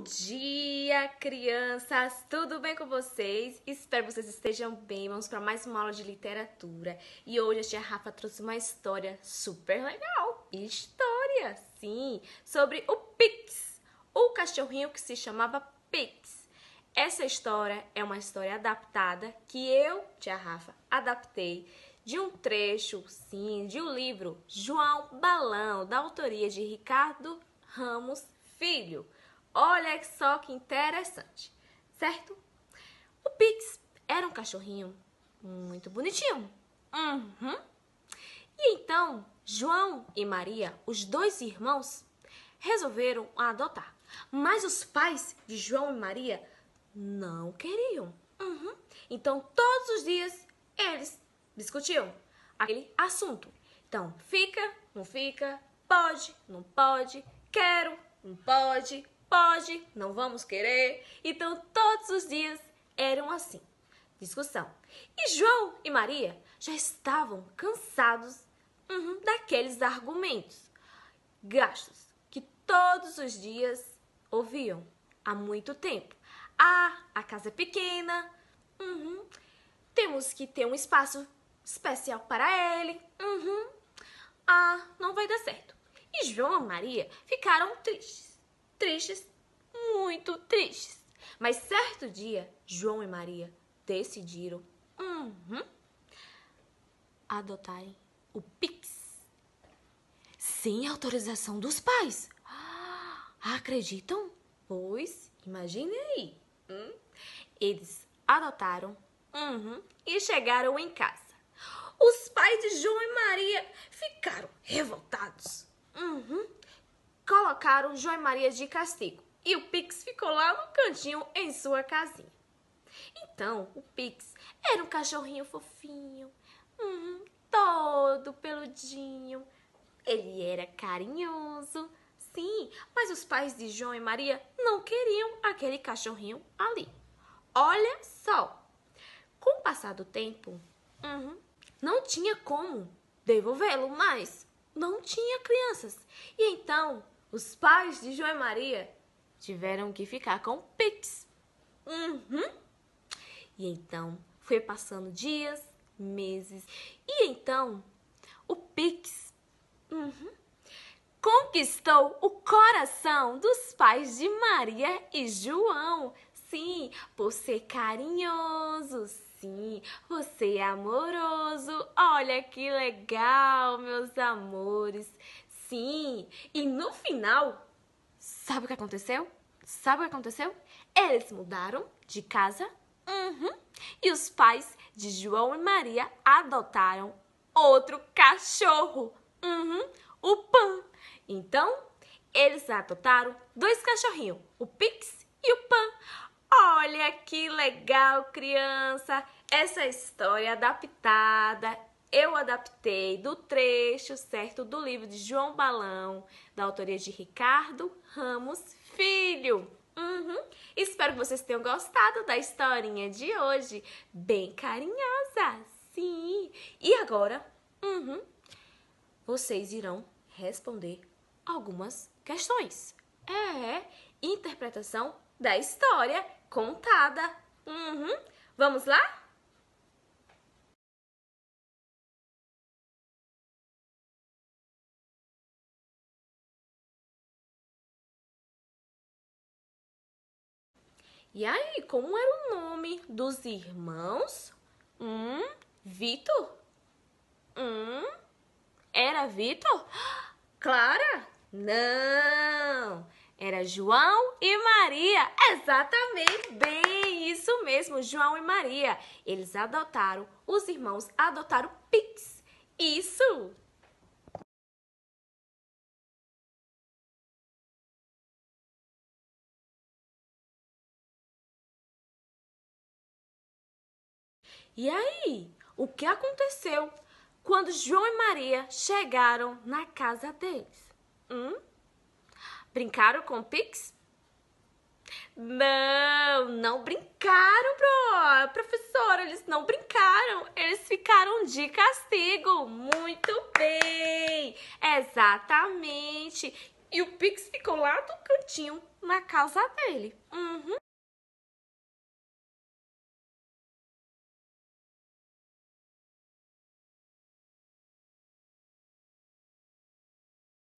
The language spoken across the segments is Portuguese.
Bom dia, crianças! Tudo bem com vocês? Espero que vocês estejam bem. Vamos para mais uma aula de literatura. E hoje a tia Rafa trouxe uma história super legal. História, sim! Sobre o Pix, o cachorrinho que se chamava Pix. Essa história é uma história adaptada que eu, tia Rafa, adaptei de um trecho, sim, de um livro João Balão, da autoria de Ricardo Ramos Filho. Olha só que interessante, certo? O Pix era um cachorrinho muito bonitinho. Uhum. E então, João e Maria, os dois irmãos, resolveram adotar. Mas os pais de João e Maria não queriam. Uhum. Então, todos os dias eles discutiam aquele assunto. Então, fica, não fica, pode, não pode, quero, não pode, Pode, não vamos querer. Então todos os dias eram assim. Discussão. E João e Maria já estavam cansados uhum, daqueles argumentos gastos que todos os dias ouviam há muito tempo. Ah, a casa é pequena. Uhum. Temos que ter um espaço especial para ele. Uhum. Ah, não vai dar certo. E João e Maria ficaram tristes tristes, muito tristes. Mas certo dia, João e Maria decidiram uhum, adotarem o Pix sem autorização dos pais. Acreditam? Pois, imagine aí. Hum? Eles adotaram uhum, e chegaram em casa. Os pais de João e Maria ficaram revoltados. Uhum colocaram João Maria de castigo e o Pix ficou lá no cantinho em sua casinha. Então, o Pix era um cachorrinho fofinho, hum, todo peludinho. Ele era carinhoso, sim, mas os pais de João e Maria não queriam aquele cachorrinho ali. Olha só! Com o passar do tempo, uhum, não tinha como devolvê-lo mais. Não tinha crianças. E então os pais de João e Maria tiveram que ficar com Pix. Uhum. E então foi passando dias, meses. E então o Pix uhum, conquistou o coração dos pais de Maria e João. Sim, por ser carinhoso, sim, você é amoroso. Olha que legal, meus amores. Sim, e no final, sabe o que aconteceu? Sabe o que aconteceu? Eles mudaram de casa uhum, e os pais de João e Maria adotaram outro cachorro, uhum, o Pan. Então, eles adotaram dois cachorrinhos, o Pix e o Pan. Olha que legal, criança! Essa história adaptada eu adaptei do trecho, certo, do livro de João Balão, da autoria de Ricardo Ramos Filho. Uhum. Espero que vocês tenham gostado da historinha de hoje, bem carinhosa, sim. E agora, uhum, vocês irão responder algumas questões. É, interpretação da história contada. Uhum. Vamos lá? E aí, como era o nome dos irmãos? Um, Vitor? Um, era Vitor? Clara? Não! Era João e Maria. Exatamente, bem, isso mesmo, João e Maria. Eles adotaram, os irmãos adotaram Pix. Isso! E aí, o que aconteceu quando João e Maria chegaram na casa deles? Hum? Brincaram com o Pix? Não, não brincaram, bro. Professora, eles não brincaram. Eles ficaram de castigo. Muito bem. Exatamente. E o Pix ficou lá do cantinho na casa dele. Uhum.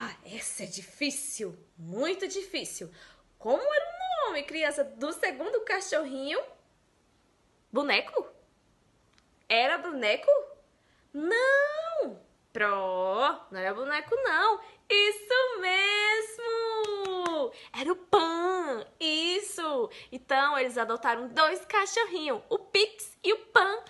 Ah, essa é difícil, muito difícil. Como era o nome, criança, do segundo cachorrinho? Boneco? Era boneco? Não! Pro, não era boneco não. Isso mesmo! Era o Pan, isso! Então, eles adotaram dois cachorrinhos, o Pix e o Pan.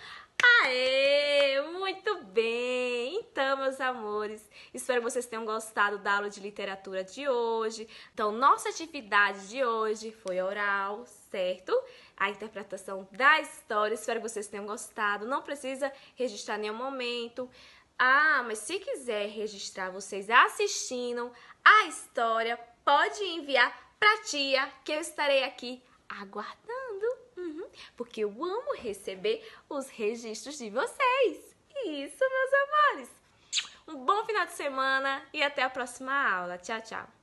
Aê, muito bem! Então, meus amores, espero que vocês tenham gostado da aula de literatura de hoje. Então, nossa atividade de hoje foi oral, certo? A interpretação da história. Espero que vocês tenham gostado. Não precisa registrar nenhum momento. Ah, mas se quiser registrar vocês assistindo a história, pode enviar pra tia, que eu estarei aqui aguardando. Uhum, porque eu amo receber os registros de vocês. Isso, meus amores! Um bom final de semana e até a próxima aula. Tchau, tchau!